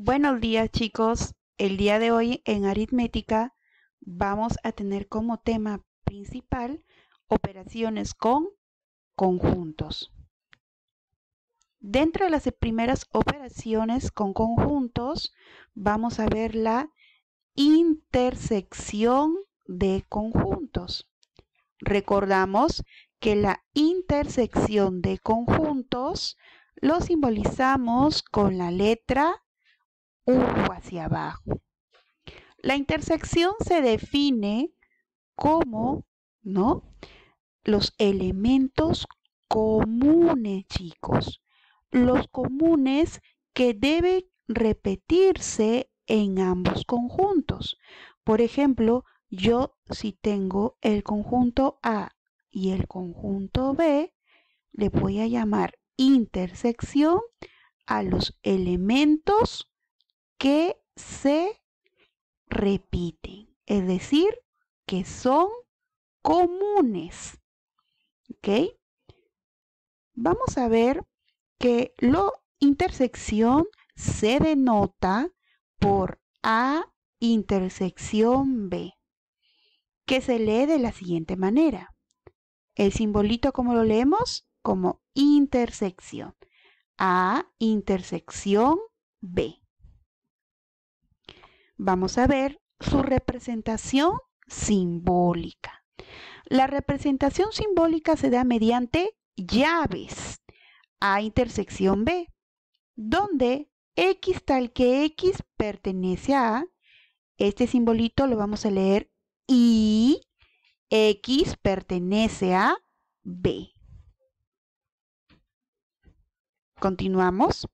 Buenos días chicos, el día de hoy en aritmética vamos a tener como tema principal operaciones con conjuntos. Dentro de las primeras operaciones con conjuntos vamos a ver la intersección de conjuntos. Recordamos que la intersección de conjuntos lo simbolizamos con la letra hacia abajo. La intersección se define como, ¿no? Los elementos comunes, chicos. Los comunes que deben repetirse en ambos conjuntos. Por ejemplo, yo si tengo el conjunto A y el conjunto B, le voy a llamar intersección a los elementos que se repiten, es decir, que son comunes. ¿Ok? Vamos a ver que la intersección se denota por A intersección B, que se lee de la siguiente manera. El simbolito, como lo leemos? Como intersección. A intersección B. Vamos a ver su representación simbólica. La representación simbólica se da mediante llaves a intersección B, donde X tal que X pertenece a, este simbolito lo vamos a leer y X pertenece a B. Continuamos.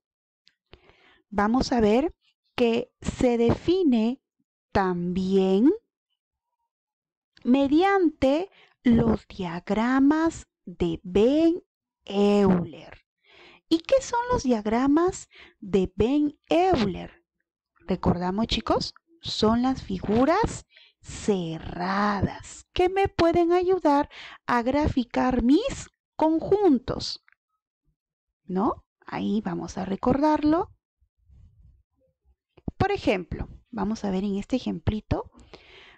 Vamos a ver que se define también mediante los diagramas de Ben Euler. ¿Y qué son los diagramas de Ben Euler? Recordamos chicos, son las figuras cerradas que me pueden ayudar a graficar mis conjuntos. ¿No? Ahí vamos a recordarlo. Por ejemplo, vamos a ver en este ejemplito,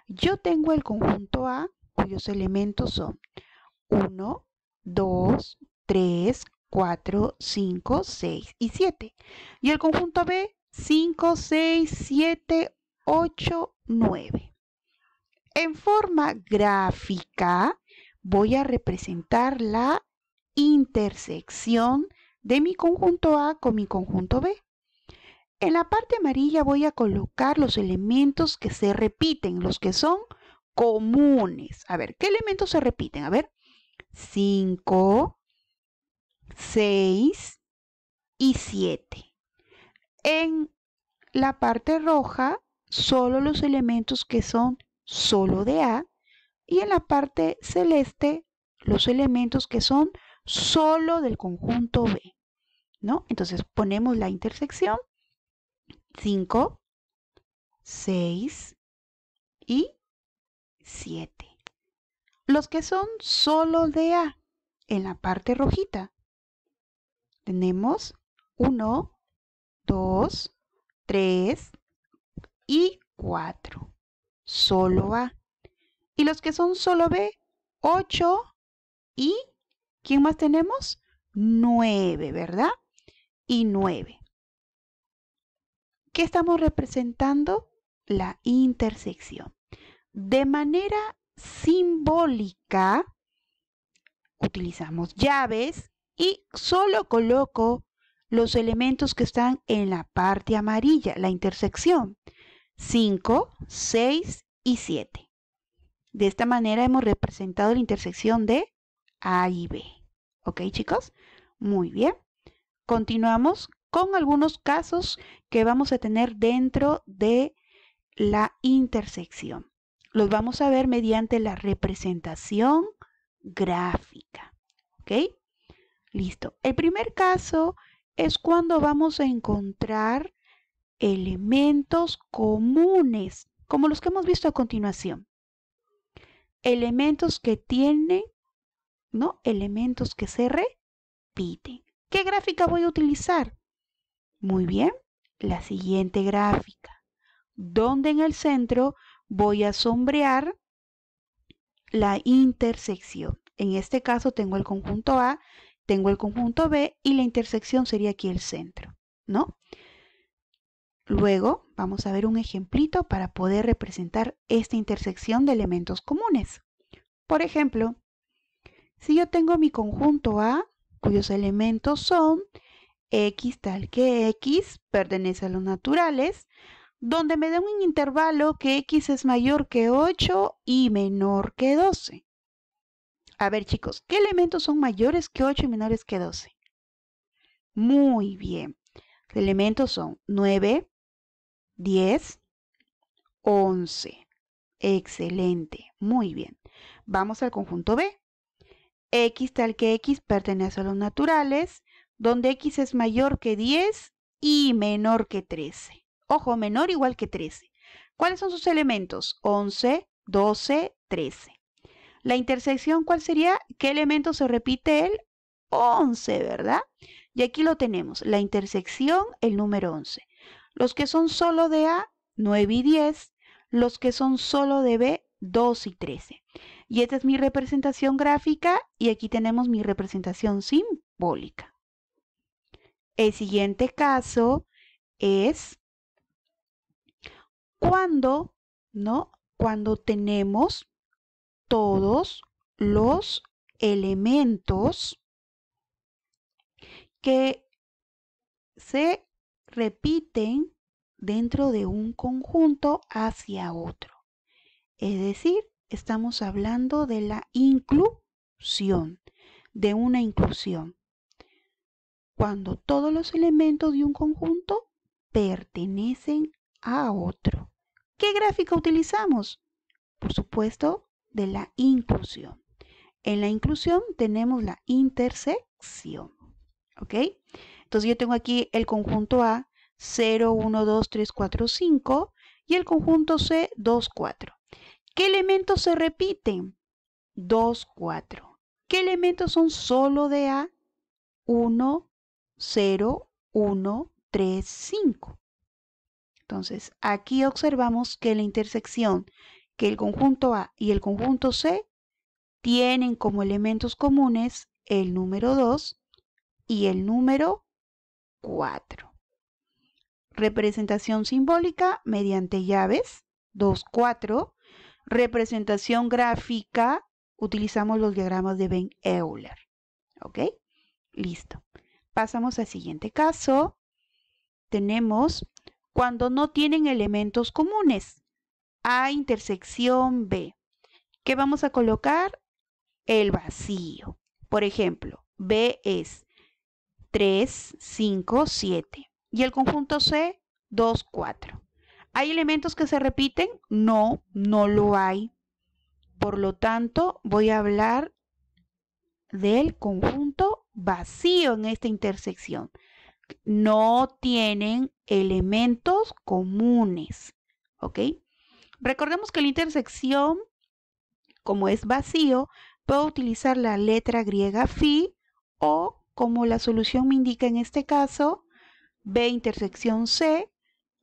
yo tengo el conjunto A cuyos elementos son 1, 2, 3, 4, 5, 6 y 7. Y el conjunto B, 5, 6, 7, 8, 9. En forma gráfica voy a representar la intersección de mi conjunto A con mi conjunto B. En la parte amarilla voy a colocar los elementos que se repiten, los que son comunes. A ver, ¿qué elementos se repiten? A ver, 5, 6 y 7. En la parte roja, solo los elementos que son solo de A. Y en la parte celeste, los elementos que son solo del conjunto B. ¿No? Entonces ponemos la intersección 5, 6 y 7. Los que son solo de A, en la parte rojita. Tenemos 1, 2, 3 y 4. Solo A. Y los que son solo B, 8 y... ¿Quién más tenemos? 9, ¿verdad? Y 9. ¿Qué estamos representando? La intersección. De manera simbólica, utilizamos llaves y solo coloco los elementos que están en la parte amarilla, la intersección. 5, 6 y 7. De esta manera hemos representado la intersección de A y B. ¿Ok, chicos? Muy bien. Continuamos con algunos casos que vamos a tener dentro de la intersección. Los vamos a ver mediante la representación gráfica. ¿Ok? Listo. El primer caso es cuando vamos a encontrar elementos comunes, como los que hemos visto a continuación. Elementos que tienen, ¿no? Elementos que se repiten. ¿Qué gráfica voy a utilizar? Muy bien, la siguiente gráfica, ¿dónde en el centro voy a sombrear la intersección. En este caso tengo el conjunto A, tengo el conjunto B y la intersección sería aquí el centro, ¿no? Luego vamos a ver un ejemplito para poder representar esta intersección de elementos comunes. Por ejemplo, si yo tengo mi conjunto A, cuyos elementos son x tal que x pertenece a los naturales, donde me da un intervalo que x es mayor que 8 y menor que 12. A ver chicos, ¿qué elementos son mayores que 8 y menores que 12? Muy bien. Los elementos son 9, 10, 11. Excelente, muy bien. Vamos al conjunto B. X tal que X pertenece a los naturales donde x es mayor que 10 y menor que 13. Ojo, menor igual que 13. ¿Cuáles son sus elementos? 11, 12, 13. La intersección, ¿cuál sería? ¿Qué elemento se repite el 11, verdad? Y aquí lo tenemos, la intersección, el número 11. Los que son solo de A, 9 y 10. Los que son solo de B, 2 y 13. Y esta es mi representación gráfica y aquí tenemos mi representación simbólica. El siguiente caso es cuando, ¿no? Cuando tenemos todos los elementos que se repiten dentro de un conjunto hacia otro. Es decir, estamos hablando de la inclusión, de una inclusión cuando todos los elementos de un conjunto pertenecen a otro. ¿Qué gráfica utilizamos? Por supuesto, de la inclusión. En la inclusión tenemos la intersección. ¿Ok? Entonces yo tengo aquí el conjunto A, 0, 1, 2, 3, 4, 5 y el conjunto C, 2, 4. ¿Qué elementos se repiten? 2, 4. ¿Qué elementos son solo de A? 1, 0, 1, 3, 5. Entonces, aquí observamos que la intersección, que el conjunto A y el conjunto C tienen como elementos comunes el número 2 y el número 4. Representación simbólica mediante llaves 2, 4. Representación gráfica utilizamos los diagramas de Ben Euler. ¿Ok? Listo. Pasamos al siguiente caso. Tenemos cuando no tienen elementos comunes. A intersección B. ¿Qué vamos a colocar? El vacío. Por ejemplo, B es 3, 5, 7. Y el conjunto C, 2, 4. ¿Hay elementos que se repiten? No, no lo hay. Por lo tanto, voy a hablar del conjunto vacío en esta intersección. No tienen elementos comunes. ¿Ok? Recordemos que la intersección, como es vacío, puedo utilizar la letra griega phi o, como la solución me indica en este caso, B intersección C,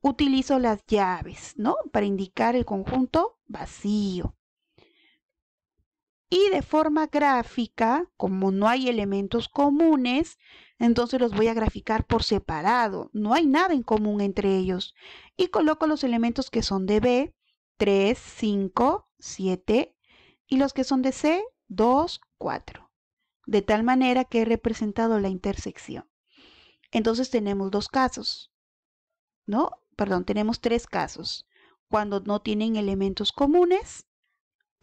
utilizo las llaves, ¿no? Para indicar el conjunto vacío. Y de forma gráfica, como no hay elementos comunes, entonces los voy a graficar por separado. No hay nada en común entre ellos. Y coloco los elementos que son de B, 3, 5, 7, y los que son de C, 2, 4. De tal manera que he representado la intersección. Entonces tenemos dos casos, ¿no? Perdón, tenemos tres casos. Cuando no tienen elementos comunes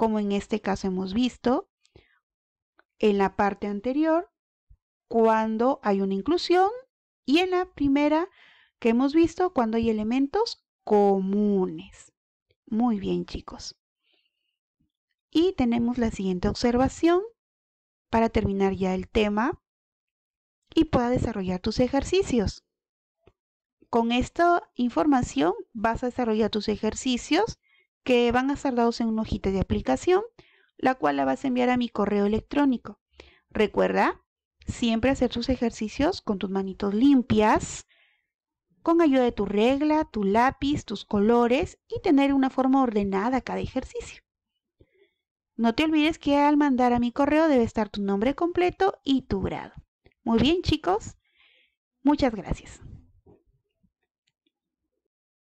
como en este caso hemos visto en la parte anterior, cuando hay una inclusión, y en la primera que hemos visto, cuando hay elementos comunes. Muy bien, chicos. Y tenemos la siguiente observación para terminar ya el tema y pueda desarrollar tus ejercicios. Con esta información vas a desarrollar tus ejercicios que van a ser dados en un hojita de aplicación, la cual la vas a enviar a mi correo electrónico. Recuerda siempre hacer tus ejercicios con tus manitos limpias, con ayuda de tu regla, tu lápiz, tus colores y tener una forma ordenada cada ejercicio. No te olvides que al mandar a mi correo debe estar tu nombre completo y tu grado. Muy bien chicos, muchas gracias.